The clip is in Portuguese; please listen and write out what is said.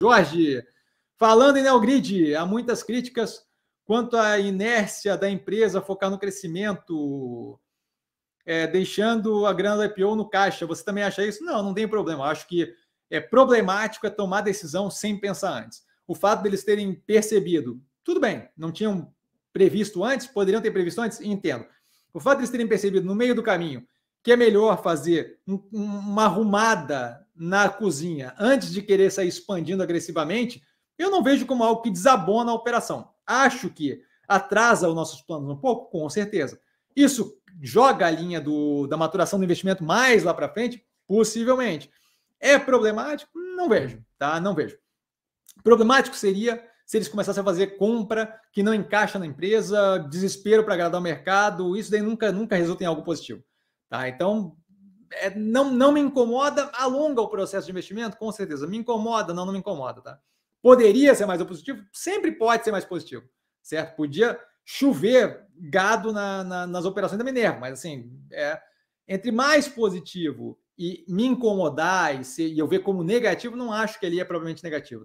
Jorge, falando em Neogrid, há muitas críticas quanto à inércia da empresa focar no crescimento, é, deixando a grana da IPO no caixa. Você também acha isso? Não, não tem problema. Acho que é problemático é tomar decisão sem pensar antes. O fato deles terem percebido, tudo bem, não tinham previsto antes, poderiam ter previsto antes, entendo. O fato deles terem percebido no meio do caminho que é melhor fazer um, uma arrumada na cozinha antes de querer sair expandindo agressivamente, eu não vejo como algo que desabona a operação. Acho que atrasa os nossos planos um pouco, com certeza. Isso joga a linha do, da maturação do investimento mais lá para frente? Possivelmente. É problemático? Não vejo, tá? Não vejo. Problemático seria se eles começassem a fazer compra que não encaixa na empresa, desespero para agradar o mercado, isso daí nunca, nunca resulta em algo positivo. Tá? Então, é, não, não me incomoda, alonga o processo de investimento, com certeza. Me incomoda, não, não me incomoda. Tá? Poderia ser mais positivo? Sempre pode ser mais positivo, certo? Podia chover gado na, na, nas operações da Minerva, mas assim, é, entre mais positivo e me incomodar e, ser, e eu ver como negativo, não acho que ele é provavelmente negativo.